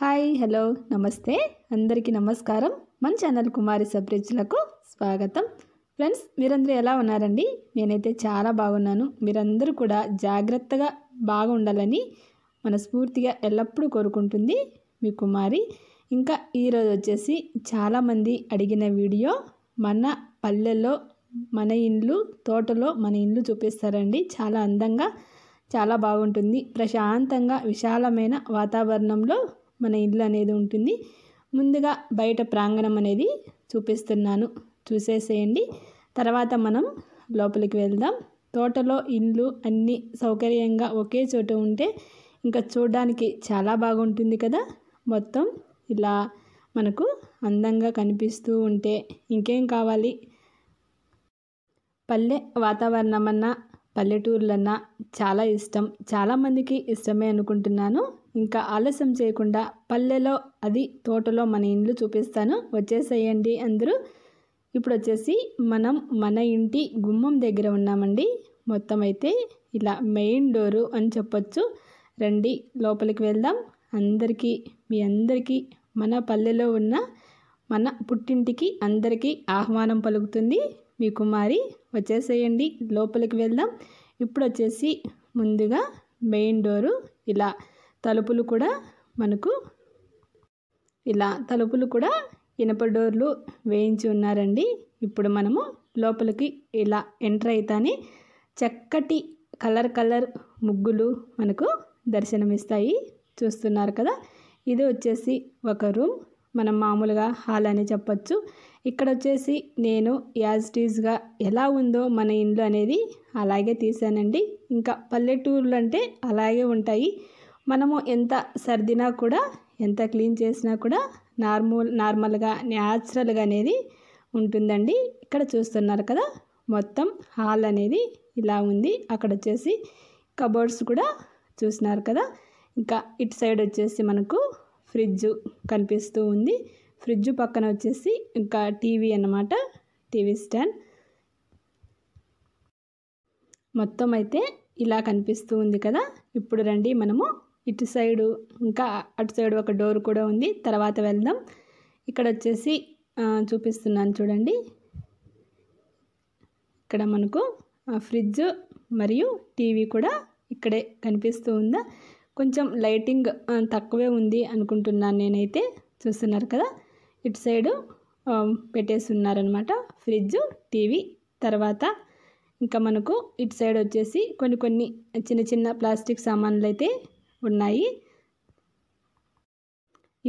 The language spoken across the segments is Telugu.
హాయ్ హలో నమస్తే అందరికీ నమస్కారం మన ఛానల్ కుమారి సబ్రిజ్లకు స్వాగతం ఫ్రెండ్స్ మీరందరూ ఎలా ఉన్నారండి నేనైతే చాలా బాగున్నాను మీరందరూ కూడా జాగ్రత్తగా బాగుండాలని మనస్ఫూర్తిగా ఎల్లప్పుడూ కోరుకుంటుంది మీ కుమారి ఇంకా ఈరోజు వచ్చేసి చాలామంది అడిగిన వీడియో మన పల్లెల్లో మన ఇండ్లు తోటలో మన ఇండ్లు చూపిస్తారండి చాలా అందంగా చాలా బాగుంటుంది ప్రశాంతంగా విశాలమైన వాతావరణంలో మన ఇల్లు అనేది ఉంటుంది ముందుగా బయట ప్రాంగణం అనేది చూపిస్తున్నాను చూసేసేయండి తర్వాత మనం లోపలికి వెళ్దాం తోటలో ఇండ్లు అన్నీ సౌకర్యంగా ఒకే చోట ఉంటే ఇంకా చూడడానికి చాలా బాగుంటుంది కదా మొత్తం ఇలా మనకు అందంగా కనిపిస్తూ ఉంటే ఇంకేం కావాలి పల్లె వాతావరణం అన్నా పల్లెటూర్లన్నా చాలా ఇష్టం చాలామందికి ఇష్టమే అనుకుంటున్నాను ఇంకా ఆలస్యం చేయకుండా పల్లెలో అది తోటలో మన ఇండ్లు చూపిస్తాను వచ్చేసేయండి అందరూ ఇప్పుడు వచ్చేసి మనం మన ఇంటి గుమ్మం దగ్గర ఉన్నామండి మొత్తం అయితే ఇలా మెయిన్ డోరు అని చెప్పొచ్చు రండి లోపలికి వెళ్దాం అందరికీ మీ అందరికీ మన పల్లెలో ఉన్న మన పుట్టింటికి అందరికీ ఆహ్వానం పలుకుతుంది మీ కుమారి వచ్చేసేయండి లోపలికి వెళ్దాం ఇప్పుడు వచ్చేసి ముందుగా మెయిన్ డోరు ఇలా తలుపులు కూడా మనకు ఇలా తలుపులు కూడా ఇనప డోర్లు వేయించి ఉన్నారండి ఇప్పుడు మనము లోపలికి ఇలా ఎంటర్ అవుతానే చక్కటి కలర్ కలర్ ముగ్గులు మనకు దర్శనమిస్తాయి చూస్తున్నారు కదా ఇది వచ్చేసి ఒక రూమ్ మనం మామూలుగా హాల్ అని చెప్పచ్చు ఇక్కడ వచ్చేసి నేను యాజ్ టీజ్గా ఎలా ఉందో మన ఇండ్లు అనేది అలాగే తీసానండి ఇంకా పల్లెటూర్లు అంటే అలాగే ఉంటాయి మనము ఎంత సర్దినా కూడా ఎంత క్లీన్ చేసినా కూడా నార్మల్ నార్మల్గా న్యాచురల్గా అనేది ఉంటుందండి ఇక్కడ చూస్తున్నారు కదా మొత్తం హాల్ అనేది ఇలా ఉంది అక్కడ వచ్చేసి కబోర్డ్స్ కూడా చూసినారు కదా ఇంకా ఇటు సైడ్ వచ్చేసి మనకు ఫ్రిడ్జ్ కనిపిస్తూ ఉంది ఫ్రిడ్జ్ పక్కన వచ్చేసి ఇంకా టీవీ అన్నమాట టీవీ స్టాండ్ మొత్తం అయితే ఇలా కనిపిస్తూ ఉంది కదా ఇప్పుడు రండి మనము ఇటు సైడు ఇంకా అటు సైడ్ ఒక డోర్ కూడా ఉంది తర్వాత వెళ్దాం ఇక్కడ వచ్చేసి చూపిస్తున్నాను చూడండి ఇక్కడ మనకు ఫ్రిడ్జ్ మరియు టీవీ కూడా ఇక్కడే కనిపిస్తూ ఉందా కొంచెం లైటింగ్ తక్కువే ఉంది అనుకుంటున్నాను నేనైతే చూస్తున్నారు కదా ఇటు సైడు పెట్టేసి ఉన్నారనమాట ఫ్రిడ్జ్ టీవీ తర్వాత ఇంకా మనకు ఇటు సైడ్ వచ్చేసి కొన్ని కొన్ని చిన్న చిన్న ప్లాస్టిక్ సామాన్లు అయితే ఉన్నాయి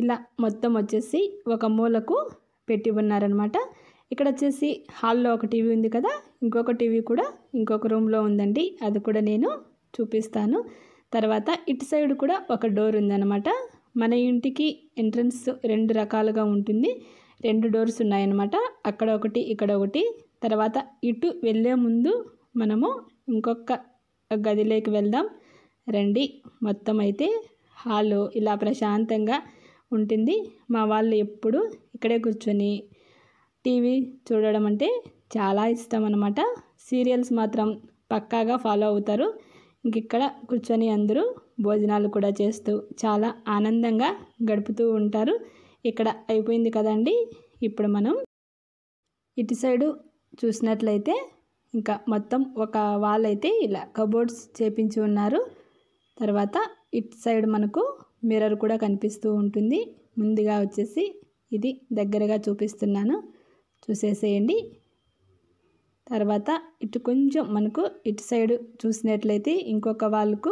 ఇలా మొత్తం వచ్చేసి ఒక మూలకు పెట్టి ఉన్నారనమాట ఇక్కడ వచ్చేసి హాల్లో ఒక టీవీ ఉంది కదా ఇంకొక టీవీ కూడా ఇంకొక రూమ్లో ఉందండి అది కూడా నేను చూపిస్తాను తర్వాత ఇటు సైడ్ కూడా ఒక డోర్ ఉందన్నమాట మన ఇంటికి ఎంట్రన్స్ రెండు రకాలుగా ఉంటుంది రెండు డోర్స్ ఉన్నాయన్నమాట అక్కడ ఒకటి ఇక్కడ ఒకటి తర్వాత ఇటు వెళ్ళే ముందు మనము ఇంకొక గదిలోకి వెళ్దాం రండి మొత్తం అయితే హాలు ఇలా ప్రశాంతంగా ఉంటుంది మా వాళ్ళు ఎప్పుడు ఇక్కడే కూర్చొని టీవీ చూడడం అంటే చాలా ఇష్టం అనమాట సీరియల్స్ మాత్రం పక్కాగా ఫాలో అవుతారు ఇంకిక్కడ కూర్చొని అందరూ భోజనాలు కూడా చేస్తూ చాలా ఆనందంగా గడుపుతూ ఉంటారు ఇక్కడ అయిపోయింది కదండి ఇప్పుడు మనం ఇటు సైడు చూసినట్లయితే ఇంకా మొత్తం ఒక వాళ్ళైతే అయితే ఇలా కబోర్డ్స్ చేపించి ఉన్నారు తర్వాత ఇటు సైడ్ మనకు మిర్రర్ కూడా కనిపిస్తూ ఉంటుంది ముందుగా వచ్చేసి ఇది దగ్గరగా చూపిస్తున్నాను చూసేసేయండి తర్వాత ఇటు కొంచెం మనకు ఇటు సైడ్ చూసినట్లయితే ఇంకొక వాళ్ళకు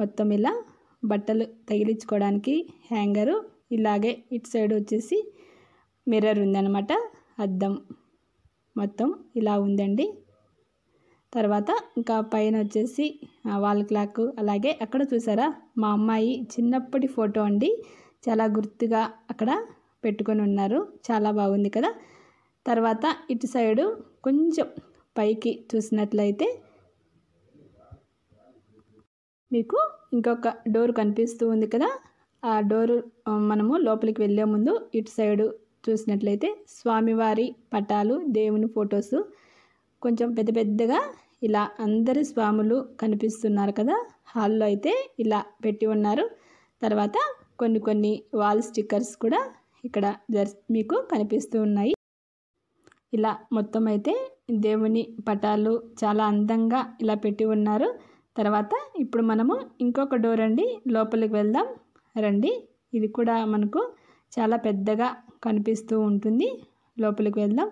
మొత్తం ఇలా బట్టలు తగిలించుకోవడానికి హ్యాంగరు ఇలాగే ఇటు సైడ్ వచ్చేసి మిర్రర్ ఉందన్నమాట అద్దం మొత్తం ఇలా ఉందండి తర్వాత ఇంకా పైన వచ్చేసి వాల్ క్లాక్ అలాగే అక్కడ చూసారా మా అమ్మాయి చిన్నప్పటి ఫోటో అండి చాలా గుర్తుగా అక్కడ పెట్టుకొని ఉన్నారు చాలా బాగుంది కదా తర్వాత ఇటు సైడు కొంచెం పైకి చూసినట్లయితే మీకు ఇంకొక డోర్ కనిపిస్తూ ఉంది కదా ఆ డోరు మనము లోపలికి వెళ్ళే ముందు ఇటు సైడు చూసినట్లయితే స్వామివారి పటాలు దేవుని ఫొటోసు కొంచెం పెద్ద పెద్దగా ఇలా అందరి స్వాములు కనిపిస్తున్నారు కదా హాల్లో అయితే ఇలా పెట్టి ఉన్నారు తర్వాత కొన్ని కొన్ని వాల్ స్టిక్కర్స్ కూడా ఇక్కడ జర్ మీకు కనిపిస్తూ ఉన్నాయి ఇలా మొత్తం అయితే దేవుని పటాలు చాలా అందంగా ఇలా పెట్టి ఉన్నారు తర్వాత ఇప్పుడు మనము ఇంకొక డోర్ అండి లోపలికి వెళ్దాం రండి ఇది కూడా మనకు చాలా పెద్దగా కనిపిస్తూ ఉంటుంది లోపలికి వెళ్దాం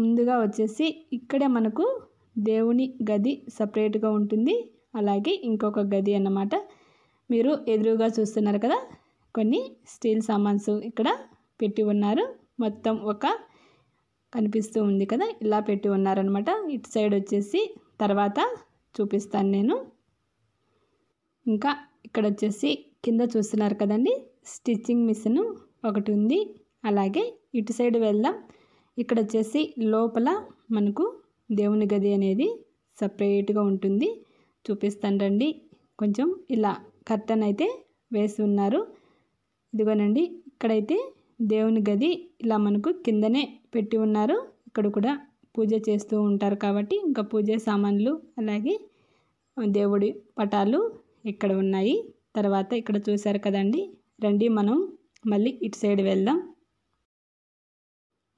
ముందుగా వచ్చేసి ఇక్కడే మనకు దేవుని గది సపరేట్గా ఉంటుంది అలాగే ఇంకొక గది అన్నమాట మీరు ఎదురుగా చూస్తున్నారు కదా కొన్ని స్టీల్ సామాన్స్ ఇక్కడ పెట్టి ఉన్నారు మొత్తం ఒక కనిపిస్తూ ఉంది కదా ఇలా పెట్టి ఉన్నారనమాట ఇటు సైడ్ వచ్చేసి తర్వాత చూపిస్తాను నేను ఇంకా ఇక్కడ వచ్చేసి కింద చూస్తున్నారు కదండి స్టిచ్చింగ్ మిషన్ ఒకటి ఉంది అలాగే ఇటు సైడ్ వెళ్దాం ఇక్కడ వచ్చేసి లోపల మనకు దేవుని గది అనేది సపరేట్గా ఉంటుంది చూపిస్తానండి కొంచెం ఇలా కర్టన్ అయితే వేసి ఉన్నారు ఇదిగోనండి ఇక్కడైతే దేవుని గది ఇలా మనకు కిందనే పెట్టి ఉన్నారు ఇక్కడ కూడా పూజ చేస్తూ ఉంటారు కాబట్టి ఇంకా పూజ సామాన్లు అలాగే దేవుడి పటాలు ఇక్కడ ఉన్నాయి తర్వాత ఇక్కడ చూశారు కదండి రండి మనం మళ్ళీ ఇటు సైడ్ వెళ్దాం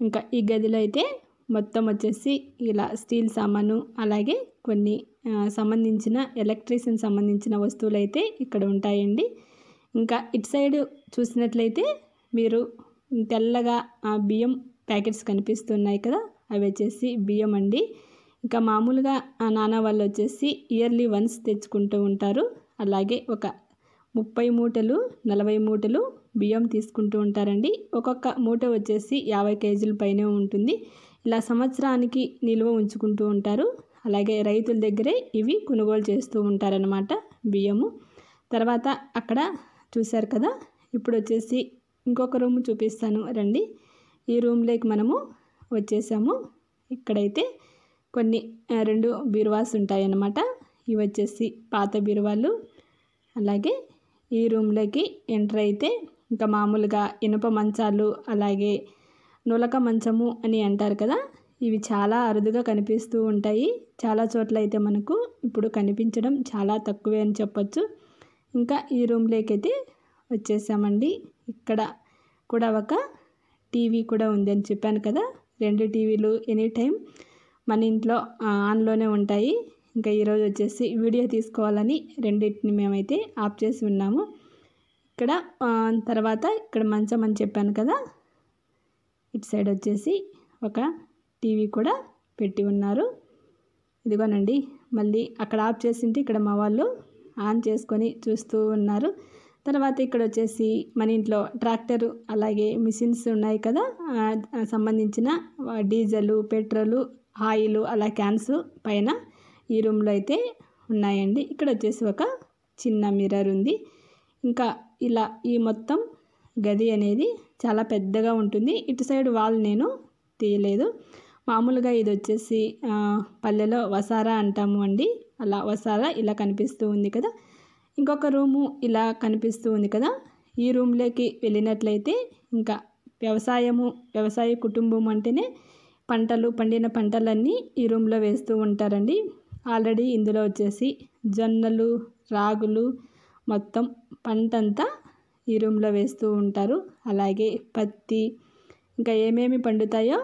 ఇంకా ఈ గదిలో అయితే మొత్తం వచ్చేసి ఇలా స్టీల్ సామాను అలాగే కొన్ని సంబంధించిన ఎలక్ట్రీషియన్ సంబంధించిన వస్తువులు అయితే ఇక్కడ ఉంటాయండి ఇంకా ఇటు సైడ్ చూసినట్లయితే మీరు తెల్లగా ఆ బియ్యం ప్యాకెట్స్ కనిపిస్తున్నాయి కదా అవి వచ్చేసి బియ్యం అండి ఇంకా మామూలుగా నాన్న వాళ్ళు వచ్చేసి ఇయర్లీ వన్స్ తెచ్చుకుంటూ ఉంటారు అలాగే ఒక ముప్పై మూటలు నలభై మూటలు బియ్యం తీసుకుంటూ ఉంటారండి ఒక్కొక్క మూట వచ్చేసి యాభై కేజీల పైనే ఉంటుంది ఇలా సంవత్సరానికి నిల్వ ఉంచుకుంటూ ఉంటారు అలాగే రైతుల దగ్గరే ఇవి కొనుగోలు చేస్తూ ఉంటారనమాట బియ్యము తర్వాత అక్కడ చూశారు కదా ఇప్పుడు వచ్చేసి ఇంకొక రూమ్ చూపిస్తాను రండి ఈ రూమ్లోకి మనము వచ్చేసాము ఇక్కడైతే కొన్ని రెండు బీరువాస్ ఉంటాయన్నమాట ఇవి వచ్చేసి పాత బీరువాలు అలాగే ఈ రూమ్లోకి ఎంటర్ అయితే ఇంకా మామూలుగా ఇనుప మంచాలు అలాగే నులక మంచము అని అంటారు కదా ఇవి చాలా అరుదుగా కనిపిస్తూ ఉంటాయి చాలా చోట్ల అయితే మనకు ఇప్పుడు కనిపించడం చాలా తక్కువే అని చెప్పొచ్చు ఇంకా ఈ రూమ్లోకి అయితే వచ్చేసామండి ఇక్కడ కూడా ఒక టీవీ కూడా ఉంది అని చెప్పాను కదా రెండు టీవీలు ఎనీ టైం మన ఇంట్లో ఆన్లోనే ఉంటాయి ఇంకా ఈరోజు వచ్చేసి వీడియో తీసుకోవాలని రెండింటిని మేమైతే ఆఫ్ చేసి ఉన్నాము ఇక్కడ తర్వాత ఇక్కడ మంచం అని చెప్పాను కదా ఇటు సైడ్ వచ్చేసి ఒక టీవీ కూడా పెట్టి ఉన్నారు ఇదిగోనండి మళ్ళీ అక్కడ ఆఫ్ ఉంటే ఇక్కడ మా వాళ్ళు ఆన్ చేసుకొని చూస్తూ ఉన్నారు తర్వాత ఇక్కడ వచ్చేసి మన ఇంట్లో ట్రాక్టర్ అలాగే మిషన్స్ ఉన్నాయి కదా సంబంధించిన డీజిల్ పెట్రోలు ఆయిల్ అలా క్యాన్స్ పైన ఈ రూమ్లో అయితే ఉన్నాయండి ఇక్కడ వచ్చేసి ఒక చిన్న మిర్రర్ ఉంది ఇంకా ఇలా ఈ మొత్తం గది అనేది చాలా పెద్దగా ఉంటుంది ఇటు సైడ్ వాల్ నేను తీయలేదు మామూలుగా ఇది వచ్చేసి పల్లెలో వసారా అంటాము అండి అలా వసారా ఇలా కనిపిస్తూ ఉంది కదా ఇంకొక రూము ఇలా కనిపిస్తూ ఉంది కదా ఈ రూమ్లోకి వెళ్ళినట్లయితే ఇంకా వ్యవసాయము వ్యవసాయ కుటుంబం అంటేనే పంటలు పండిన పంటలన్నీ ఈ రూమ్లో వేస్తూ ఉంటారండి ఆల్రెడీ ఇందులో వచ్చేసి జొన్నలు రాగులు మొత్తం పంటంతా ఈ రూమ్లో వేస్తూ ఉంటారు అలాగే పత్తి ఇంకా ఏమేమి పండుతాయో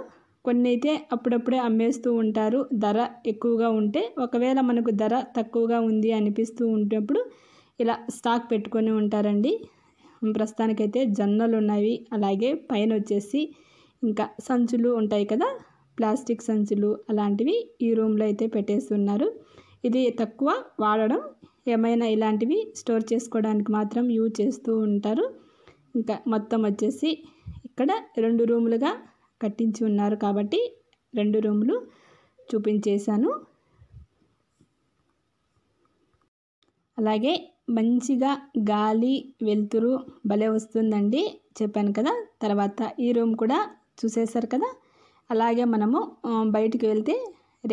కొన్ని అయితే అప్పుడప్పుడే అమ్మేస్తూ ఉంటారు ధర ఎక్కువగా ఉంటే ఒకవేళ మనకు ధర తక్కువగా ఉంది అనిపిస్తూ ఉంటప్పుడు ఇలా స్టాక్ పెట్టుకొని ఉంటారండి ప్రస్తుతానికైతే జొన్నలు ఉన్నవి అలాగే పైన వచ్చేసి ఇంకా సంచులు ఉంటాయి కదా ప్లాస్టిక్ సంచులు అలాంటివి ఈ రూమ్లో అయితే పెట్టేస్తున్నారు ఇది తక్కువ వాడడం ఏమైనా ఇలాంటివి స్టోర్ చేసుకోవడానికి మాత్రం యూజ్ చేస్తూ ఉంటారు ఇంకా మొత్తం వచ్చేసి ఇక్కడ రెండు రూములుగా కట్టించి ఉన్నారు కాబట్టి రెండు రూములు చూపించేశాను అలాగే మంచిగా గాలి వెలుతురు భలే వస్తుందండి చెప్పాను కదా తర్వాత ఈ రూమ్ కూడా చూసేశారు కదా అలాగే మనము బయటికి వెళ్తే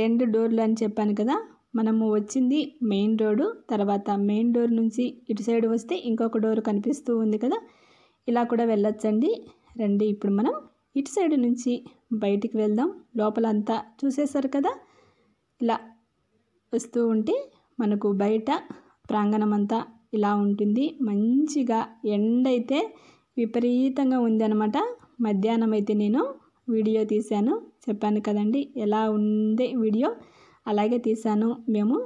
రెండు డోర్లు అని చెప్పాను కదా మనము వచ్చింది మెయిన్ రోడ్డు తర్వాత మెయిన్ డోర్ నుంచి ఇటు సైడ్ వస్తే ఇంకొక డోర్ కనిపిస్తూ ఉంది కదా ఇలా కూడా వెళ్ళొచ్చండి రండి ఇప్పుడు మనం ఇటు సైడ్ నుంచి బయటికి వెళ్దాం లోపలంతా చూసేసారు కదా ఇలా వస్తూ ఉంటే మనకు బయట ప్రాంగణం అంతా ఇలా ఉంటుంది మంచిగా ఎండ అయితే విపరీతంగా ఉంది అనమాట మధ్యాహ్నం అయితే నేను వీడియో తీశాను చెప్పాను కదండి ఎలా ఉందే వీడియో అలాగే తీసాను మేము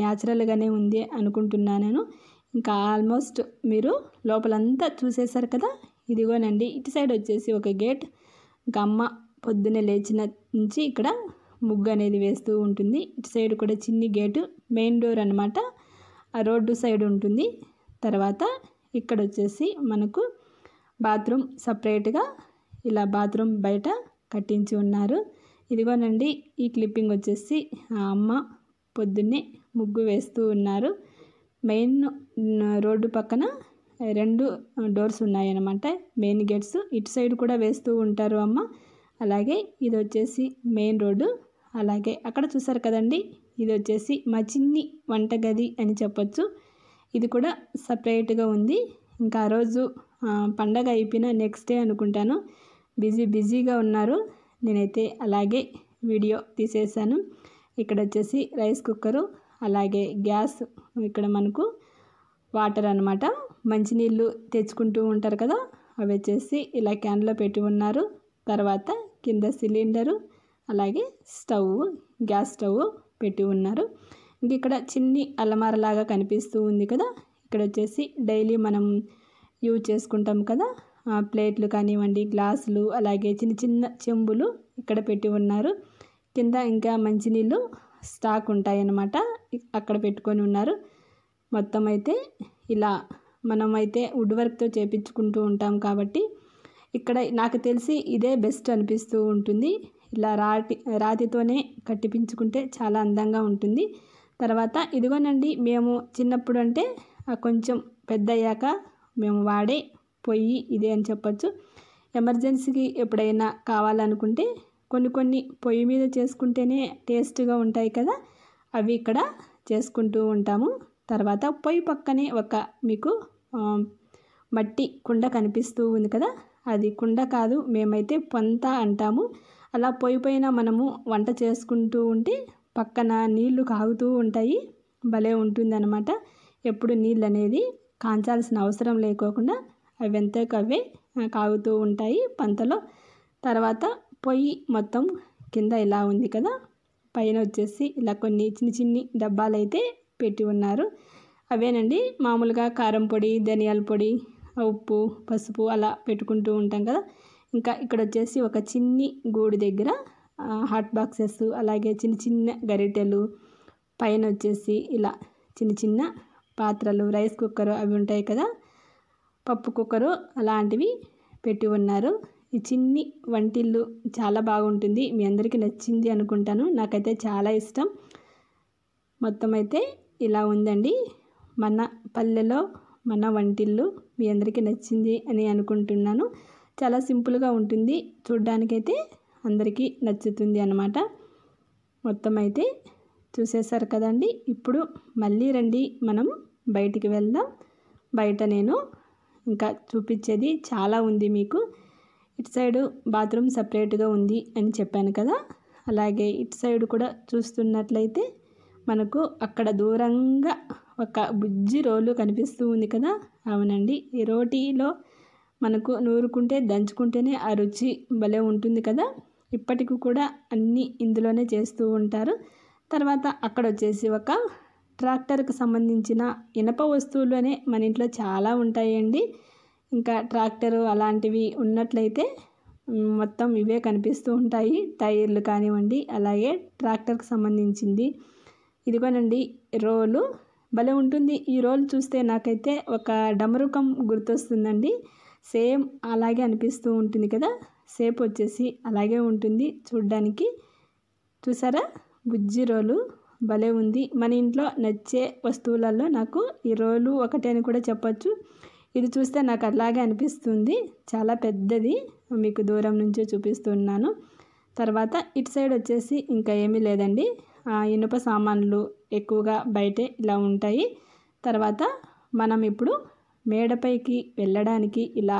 న్యాచురల్గానే ఉంది అనుకుంటున్నాను ఇంకా ఆల్మోస్ట్ మీరు లోపలంతా చూసేశారు కదా ఇదిగోనండి ఇటు సైడ్ వచ్చేసి ఒక గేట్ గమ్మ పొద్దునే లేచిన నుంచి ఇక్కడ ముగ్గు అనేది వేస్తూ ఉంటుంది ఇటు సైడ్ కూడా చిన్ని గేటు మెయిన్ డోర్ అనమాట రోడ్డు సైడ్ ఉంటుంది తర్వాత ఇక్కడ వచ్చేసి మనకు బాత్రూమ్ సపరేట్గా ఇలా బాత్రూమ్ బయట కట్టించి ఉన్నారు ఇదిగోనండి ఈ క్లిప్పింగ్ వచ్చేసి ఆ అమ్మ పొద్దున్నే ముగ్గు వేస్తూ ఉన్నారు మెయిన్ రోడ్డు పక్కన రెండు డోర్స్ ఉన్నాయన్నమాట మెయిన్ గేట్స్ ఇటు సైడ్ కూడా వేస్తూ ఉంటారు అమ్మ అలాగే ఇది వచ్చేసి మెయిన్ రోడ్డు అలాగే అక్కడ చూసారు కదండి ఇది వచ్చేసి మా చిన్ని వంటగది అని చెప్పొచ్చు ఇది కూడా సపరేట్గా ఉంది ఇంకా ఆ రోజు పండగ అయిపోయిన నెక్స్ట్ డే అనుకుంటాను బిజీ బిజీగా ఉన్నారు నేనైతే అలాగే వీడియో తీసేసాను ఇక్కడ వచ్చేసి రైస్ కుక్కరు అలాగే గ్యాస్ ఇక్కడ మనకు వాటర్ అనమాట మంచినీళ్ళు తెచ్చుకుంటూ ఉంటారు కదా అవి వచ్చేసి ఇలా క్యాన్లో పెట్టి ఉన్నారు తర్వాత కింద సిలిండరు అలాగే స్టవ్ గ్యాస్ స్టవ్ పెట్టి ఉన్నారు ఇంక ఇక్కడ చిన్ని అలమారలాగా కనిపిస్తూ ఉంది కదా ఇక్కడ వచ్చేసి డైలీ మనం యూజ్ చేసుకుంటాం కదా ప్లేట్లు కానివ్వండి గ్లాసులు అలాగే చిన్న చిన్న చెంబులు ఇక్కడ పెట్టి ఉన్నారు కింద ఇంకా మంచినీళ్ళు స్టాక్ ఉంటాయి అన్నమాట అక్కడ పెట్టుకొని ఉన్నారు మొత్తం అయితే ఇలా మనం అయితే వుడ్ వర్క్తో చేపించుకుంటూ ఉంటాం కాబట్టి ఇక్కడ నాకు తెలిసి ఇదే బెస్ట్ అనిపిస్తూ ఉంటుంది ఇలా రాతి రాతితోనే కట్టిపించుకుంటే చాలా అందంగా ఉంటుంది తర్వాత ఇదిగోనండి మేము చిన్నప్పుడు అంటే కొంచెం పెద్ద మేము వాడే పొయ్యి ఇదే అని చెప్పచ్చు ఎమర్జెన్సీకి ఎప్పుడైనా కావాలనుకుంటే కొన్ని కొన్ని పొయ్యి మీద చేసుకుంటేనే టేస్ట్గా ఉంటాయి కదా అవి ఇక్కడ చేసుకుంటూ ఉంటాము తర్వాత పొయ్యి పక్కనే ఒక మీకు మట్టి కుండ కనిపిస్తూ ఉంది కదా అది కుండ కాదు మేమైతే పొంత అంటాము అలా పొయ్యి పైన మనము వంట చేసుకుంటూ ఉంటే పక్కన నీళ్లు కాగుతూ ఉంటాయి భలే అన్నమాట ఎప్పుడు నీళ్ళు అనేది కాంచాల్సిన అవసరం లేకోకుండా అవి ఎంతకవే కాగుతూ ఉంటాయి పంతలో తర్వాత పొయ్యి మొత్తం కింద ఇలా ఉంది కదా పైన వచ్చేసి ఇలా కొన్ని చిన్ని చిన్ని డబ్బాలు అయితే పెట్టి ఉన్నారు అవేనండి మామూలుగా కారం పొడి ధనియాల పొడి ఉప్పు పసుపు అలా పెట్టుకుంటూ ఉంటాం కదా ఇంకా ఇక్కడ వచ్చేసి ఒక చిన్ని గూడు దగ్గర హాట్ బాక్సెస్ అలాగే చిన్న చిన్న గరిటెలు పైన వచ్చేసి ఇలా చిన్న చిన్న పాత్రలు రైస్ కుక్కర్ అవి ఉంటాయి కదా పప్పు కుక్కరు అలాంటివి పెట్టి ఉన్నారు ఈ చిన్ని వంటిల్లు చాలా బాగుంటుంది మీ అందరికీ నచ్చింది అనుకుంటాను నాకైతే చాలా ఇష్టం మొత్తం అయితే ఇలా ఉందండి మన పల్లెలో మన వంటిల్లు మీ అందరికీ నచ్చింది అని అనుకుంటున్నాను చాలా సింపుల్గా ఉంటుంది చూడ్డానికైతే అందరికీ నచ్చుతుంది అనమాట మొత్తం అయితే చూసేసారు కదండి ఇప్పుడు మళ్ళీ రండి మనం బయటికి వెళ్దాం బయట నేను ఇంకా చూపించేది చాలా ఉంది మీకు ఇటు సైడ్ బాత్రూమ్ సపరేట్గా ఉంది అని చెప్పాను కదా అలాగే ఇటు సైడ్ కూడా చూస్తున్నట్లయితే మనకు అక్కడ దూరంగా ఒక బుజ్జి రోలు కనిపిస్తూ ఉంది కదా అవునండి ఈ రోటీలో మనకు నూరుకుంటే దంచుకుంటేనే ఆ రుచి భలే ఉంటుంది కదా ఇప్పటికి కూడా అన్నీ ఇందులోనే చేస్తూ ఉంటారు తర్వాత అక్కడ వచ్చేసి ఒక ట్రాక్టర్కి సంబంధించిన ఇనప వస్తువులు అనే మన ఇంట్లో చాలా ఉంటాయండి ఇంకా ట్రాక్టరు అలాంటివి ఉన్నట్లయితే మొత్తం ఇవే కనిపిస్తూ ఉంటాయి టైర్లు కానివ్వండి అలాగే ట్రాక్టర్కి సంబంధించింది ఇదిగోనండి రోలు భలే ఉంటుంది ఈ రోలు చూస్తే నాకైతే ఒక డమరుకం గుర్తొస్తుందండి సేమ్ అలాగే అనిపిస్తూ ఉంటుంది కదా సేప్ వచ్చేసి అలాగే ఉంటుంది చూడ్డానికి చూసారా బుజ్జి రోలు భలే ఉంది మన ఇంట్లో నచ్చే వస్తువులలో నాకు ఈ రోలు ఒకటి అని కూడా చెప్పచ్చు ఇది చూస్తే నాకు అలాగే అనిపిస్తుంది చాలా పెద్దది మీకు దూరం నుంచే చూపిస్తున్నాను తర్వాత ఇటు సైడ్ వచ్చేసి ఇంకా ఏమీ లేదండి ఇనుప సామాన్లు ఎక్కువగా బయటే ఇలా ఉంటాయి తర్వాత మనం ఇప్పుడు మేడపైకి వెళ్ళడానికి ఇలా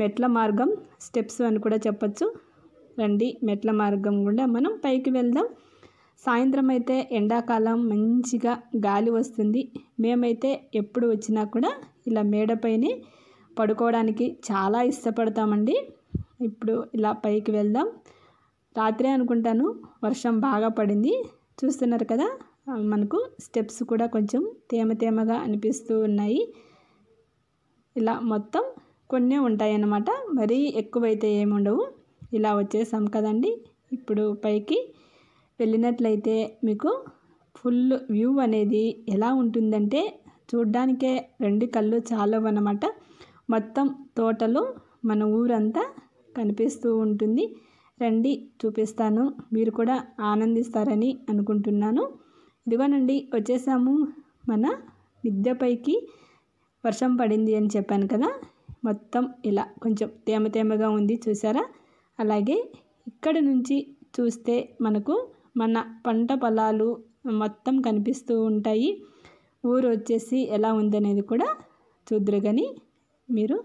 మెట్ల మార్గం స్టెప్స్ అని కూడా చెప్పచ్చు రండి మెట్ల మార్గం గుండా మనం పైకి వెళ్దాం సాయంత్రం అయితే ఎండాకాలం మంచిగా గాలి వస్తుంది మేమైతే ఎప్పుడు వచ్చినా కూడా ఇలా మేడపైనే పడుకోవడానికి చాలా ఇష్టపడతామండి ఇప్పుడు ఇలా పైకి వెళ్దాం రాత్రే అనుకుంటాను వర్షం బాగా పడింది చూస్తున్నారు కదా మనకు స్టెప్స్ కూడా కొంచెం తేమ తేమగా అనిపిస్తూ ఉన్నాయి ఇలా మొత్తం కొన్ని ఉంటాయన్నమాట మరీ ఎక్కువైతే ఏముండవు ఇలా వచ్చేసాం కదండి ఇప్పుడు పైకి వెళ్ళినట్లయితే మీకు ఫుల్ వ్యూ అనేది ఎలా ఉంటుందంటే చూడ్డానికే రెండు కళ్ళు చాలవన్నమాట అనమాట మొత్తం తోటలు మన ఊరంతా కనిపిస్తూ ఉంటుంది రండి చూపిస్తాను మీరు కూడా ఆనందిస్తారని అనుకుంటున్నాను ఇదిగోనండి వచ్చేసాము మన మిద్దెపైకి వర్షం పడింది అని చెప్పాను కదా మొత్తం ఇలా కొంచెం తేమ తేమగా ఉంది చూసారా అలాగే ఇక్కడ నుంచి చూస్తే మనకు మన పంట పొలాలు మొత్తం కనిపిస్తూ ఉంటాయి ఊరు వచ్చేసి ఎలా ఉందనేది కూడా చూద్దరు కానీ మీరు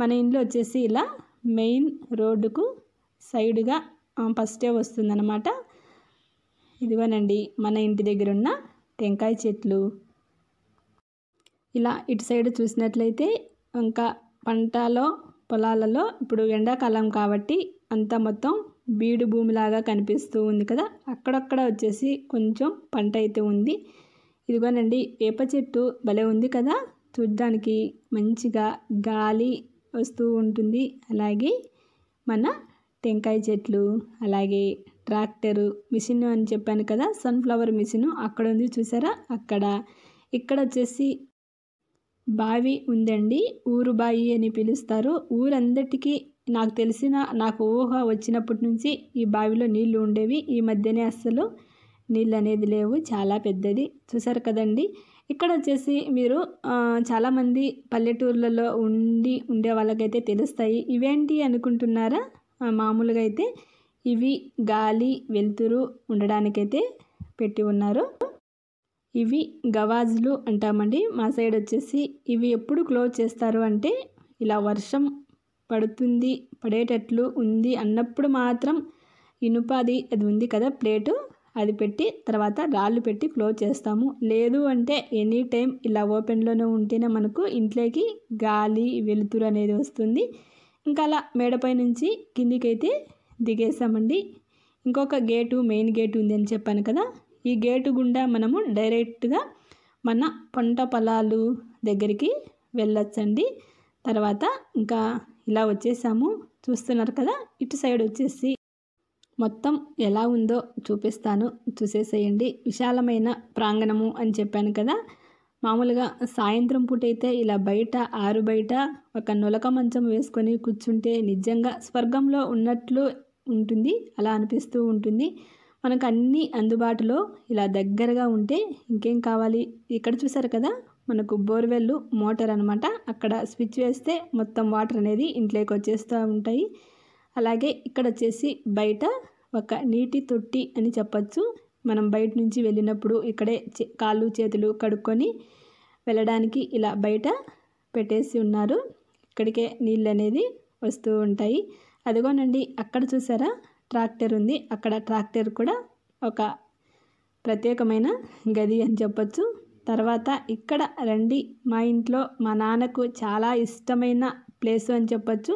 మన ఇంట్లో వచ్చేసి ఇలా మెయిన్ రోడ్డుకు సైడ్గా ఫస్టే వస్తుందన్నమాట ఇదిగోనండి మన ఇంటి దగ్గర ఉన్న టెంకాయ చెట్లు ఇలా ఇటు సైడ్ చూసినట్లయితే ఇంకా పంటలో పొలాలలో ఇప్పుడు ఎండాకాలం కాబట్టి అంతా మొత్తం బీడు భూమిలాగా కనిపిస్తూ ఉంది కదా అక్కడక్కడ వచ్చేసి కొంచెం పంట అయితే ఉంది ఇదిగోనండి వేప చెట్టు భలే ఉంది కదా చూడ్డానికి మంచిగా గాలి వస్తూ ఉంటుంది అలాగే మన టెంకాయ చెట్లు అలాగే ట్రాక్టరు మిషన్ అని చెప్పాను కదా సన్ఫ్లవర్ మిషన్ అక్కడ ఉంది చూసారా అక్కడ ఇక్కడ వచ్చేసి బావి ఉందండి ఊరు బావి అని పిలుస్తారు ఊరందటికీ నాకు తెలిసిన నాకు ఊహ వచ్చినప్పటి నుంచి ఈ బావిలో నీళ్లు ఉండేవి ఈ మధ్యనే అస్సలు నీళ్ళు అనేది లేవు చాలా పెద్దది చూసారు కదండి ఇక్కడ వచ్చేసి మీరు చాలామంది పల్లెటూర్లలో ఉండి ఉండే వాళ్ళకైతే తెలుస్తాయి ఇవేంటి అనుకుంటున్నారా మామూలుగా అయితే ఇవి గాలి వెలుతురు ఉండడానికైతే పెట్టి ఉన్నారు ఇవి గవాజులు అంటామండి మా సైడ్ వచ్చేసి ఇవి ఎప్పుడు క్లోజ్ చేస్తారు అంటే ఇలా వర్షం పడుతుంది పడేటట్లు ఉంది అన్నప్పుడు మాత్రం ఇనుప అది ఉంది కదా ప్లేటు అది పెట్టి తర్వాత రాళ్ళు పెట్టి క్లోజ్ చేస్తాము లేదు అంటే ఎనీ టైం ఇలా ఓపెన్లోనే ఉంటేనే మనకు ఇంట్లోకి గాలి వెలుతురు అనేది వస్తుంది ఇంకా అలా మేడపై నుంచి కిందికైతే దిగేసామండి ఇంకొక గేటు మెయిన్ గేట్ ఉంది అని చెప్పాను కదా ఈ గేటు గుండా మనము డైరెక్ట్గా మన పంట పొలాలు దగ్గరికి వెళ్ళచ్చండి తర్వాత ఇంకా ఇలా వచ్చేసాము చూస్తున్నారు కదా ఇటు సైడ్ వచ్చేసి మొత్తం ఎలా ఉందో చూపిస్తాను చూసేసేయండి విశాలమైన ప్రాంగణము అని చెప్పాను కదా మామూలుగా సాయంత్రం పూట అయితే ఇలా బయట ఆరు బయట ఒక నులక మంచం వేసుకొని కూర్చుంటే నిజంగా స్వర్గంలో ఉన్నట్లు ఉంటుంది అలా అనిపిస్తూ ఉంటుంది మనకు అన్నీ అందుబాటులో ఇలా దగ్గరగా ఉంటే ఇంకేం కావాలి ఇక్కడ చూసారు కదా మనకు బోర్వెల్ మోటార్ అనమాట అక్కడ స్విచ్ వేస్తే మొత్తం వాటర్ అనేది ఇంట్లోకి వచ్చేస్తూ ఉంటాయి అలాగే ఇక్కడ వచ్చేసి బయట ఒక నీటి తొట్టి అని చెప్పచ్చు మనం బయట నుంచి వెళ్ళినప్పుడు ఇక్కడే కాళ్ళు చేతులు కడుక్కొని వెళ్ళడానికి ఇలా బయట పెట్టేసి ఉన్నారు ఇక్కడికే నీళ్ళు అనేది వస్తూ ఉంటాయి అదిగోనండి అక్కడ చూసారా ట్రాక్టర్ ఉంది అక్కడ ట్రాక్టర్ కూడా ఒక ప్రత్యేకమైన గది అని చెప్పచ్చు తర్వాత ఇక్కడ రండి మా ఇంట్లో మా నాన్నకు చాలా ఇష్టమైన ప్లేస్ అని చెప్పొచ్చు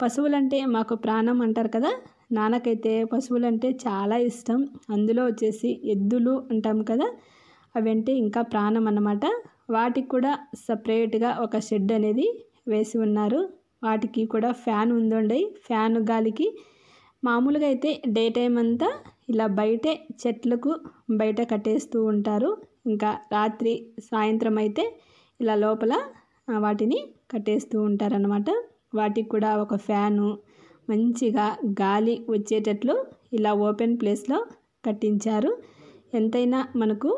పశువులంటే మాకు ప్రాణం అంటారు కదా నాన్నకైతే పశువులంటే చాలా ఇష్టం అందులో వచ్చేసి ఎద్దులు అంటాం కదా అవి అంటే ఇంకా ప్రాణం అన్నమాట వాటికి కూడా సపరేట్గా ఒక షెడ్ అనేది వేసి ఉన్నారు వాటికి కూడా ఫ్యాన్ ఉందండి ఫ్యాన్ గాలికి మామూలుగా అయితే డే టైం అంతా ఇలా బయటే చెట్లకు బయట కట్టేస్తూ ఉంటారు ఇంకా రాత్రి సాయంత్రం అయితే ఇలా లోపల వాటిని కట్టేస్తూ ఉంటారనమాట వాటికి కూడా ఒక ఫ్యాను మంచిగా గాలి వచ్చేటట్లు ఇలా ఓపెన్ ప్లేస్లో కట్టించారు ఎంతైనా మనకు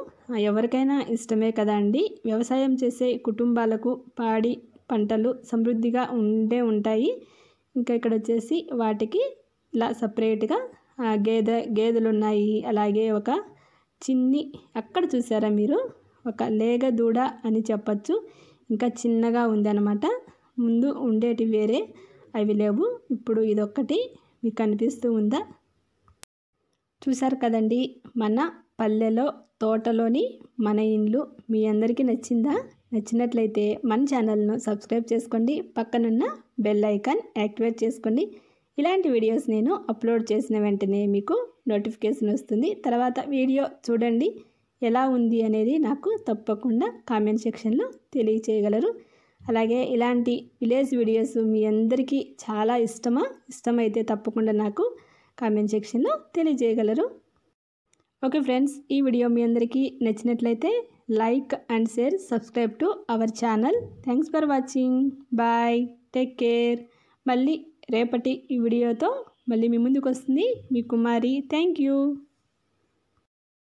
ఎవరికైనా ఇష్టమే కదా అండి వ్యవసాయం చేసే కుటుంబాలకు పాడి పంటలు సమృద్ధిగా ఉండే ఉంటాయి ఇంకా ఇక్కడ వచ్చేసి వాటికి ఇలా సపరేట్గా గేదె గేదెలు ఉన్నాయి అలాగే ఒక చిన్ని అక్కడ చూసారా మీరు ఒక లేగ దూడ అని చెప్పచ్చు ఇంకా చిన్నగా ఉందన్నమాట ముందు ఉండేటి వేరే అవి లేవు ఇప్పుడు ఇదొక్కటి మీకు కనిపిస్తూ ఉందా చూసారు కదండి మన పల్లెలో తోటలోని మన ఇండ్లు మీ అందరికీ నచ్చిందా నచ్చినట్లయితే మన ఛానల్ను సబ్స్క్రైబ్ చేసుకోండి పక్కనున్న బెల్ ఐకాన్ యాక్టివేట్ చేసుకోండి ఇలాంటి వీడియోస్ నేను అప్లోడ్ చేసిన వెంటనే మీకు నోటిఫికేషన్ వస్తుంది తర్వాత వీడియో చూడండి ఎలా ఉంది అనేది నాకు తప్పకుండా కామెంట్ సెక్షన్లో తెలియచేయగలరు అలాగే ఇలాంటి విలేజ్ వీడియోస్ మీ అందరికీ చాలా ఇష్టమా ఇష్టమైతే తప్పకుండా నాకు కామెంట్ సెక్షన్లో తెలియజేయగలరు ఓకే ఫ్రెండ్స్ ఈ వీడియో మీ అందరికీ నచ్చినట్లయితే like and share subscribe to our channel thanks for watching bye take care మళ్ళీ రేపటి ఈ వీడియోతో మళ్ళీ మీ ముందుకు వస్తుంది మీ కుమారి థ్యాంక్ యూ